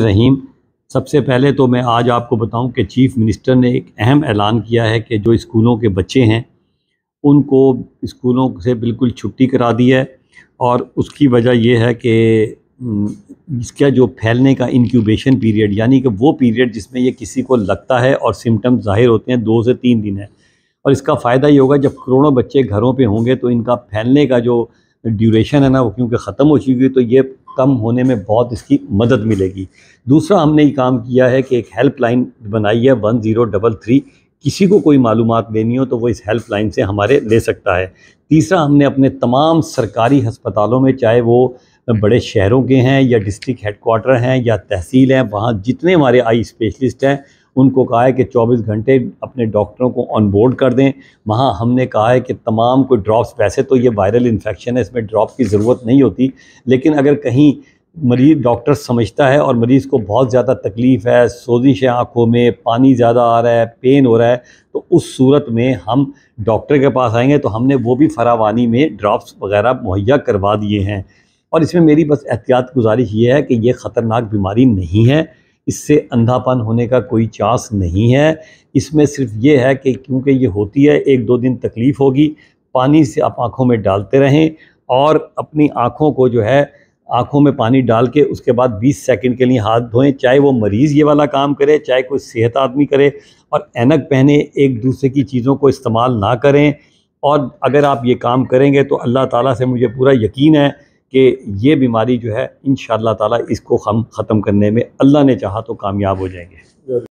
रहीम सबसे पहले तो मैं आज आपको बताऊं कि चीफ़ मिनिस्टर ने एक अहम ऐलान किया है कि जो स्कूलों के बच्चे हैं उनको स्कूलों से बिल्कुल छुट्टी करा दी है और उसकी वजह यह है कि इसका जो फैलने का इनक्यूबेशन पीरियड यानी कि वो पीरियड जिसमें ये किसी को लगता है और सिम्टम्स जाहिर होते हैं दो से तीन दिन है और इसका फ़ायदा ये होगा जब करोड़ों बच्चे घरों पर होंगे तो इनका फैलने का जो ड्यूरेशन है ना वो क्योंकि ख़त्म हो चुकी है तो ये कम होने में बहुत इसकी मदद मिलेगी दूसरा हमने ये काम किया है कि एक हेल्पलाइन बनाई है वन ज़ीरो डबल थ्री किसी को कोई मालूम देनी हो तो वो इस हेल्पलाइन से हमारे ले सकता है तीसरा हमने अपने तमाम सरकारी हस्पतालों में चाहे वो बड़े शहरों के हैं या डिस्ट्रिक्ट हेडकोार्टर हैं या तहसील हैं वहाँ जितने हमारे आई स्पेशलिस्ट हैं उनको कहा है कि 24 घंटे अपने डॉक्टरों को ऑन बोर्ड कर दें वहाँ हमने कहा है कि तमाम कोई ड्रॉप्स वैसे तो ये वायरल इन्फेक्शन है इसमें ड्रॉप की ज़रूरत नहीं होती लेकिन अगर कहीं मरीज़ डॉक्टर समझता है और मरीज़ को बहुत ज़्यादा तकलीफ़ है सोजिश है आँखों में पानी ज़्यादा आ रहा है पेन हो रहा है तो उस सूरत में हम डॉक्टर के पास आएंगे तो हमने वो भी फरावानी में ड्रॉप्स वगैरह मुहैया करवा दिए हैं और इसमें मेरी बस एहतियात गुजारिश ये है कि ये ख़तरनाक बीमारी नहीं है इससे अंधापन होने का कोई चांस नहीं है इसमें सिर्फ ये है कि क्योंकि ये होती है एक दो दिन तकलीफ़ होगी पानी से आप आँखों में डालते रहें और अपनी आँखों को जो है आँखों में पानी डाल के उसके बाद 20 सेकंड के लिए हाथ धोएं चाहे वो मरीज़ ये वाला काम करे चाहे कोई सेहत आदमी करे और एनक पहने एक दूसरे की चीज़ों को इस्तेमाल ना करें और अगर आप ये काम करेंगे तो अल्लाह ताला से मुझे पूरा यकीन है कि ये बीमारी जो है इन ताला इसको हम ख़त्म करने में अल्लाह ने चाहा तो कामयाब हो जाएंगे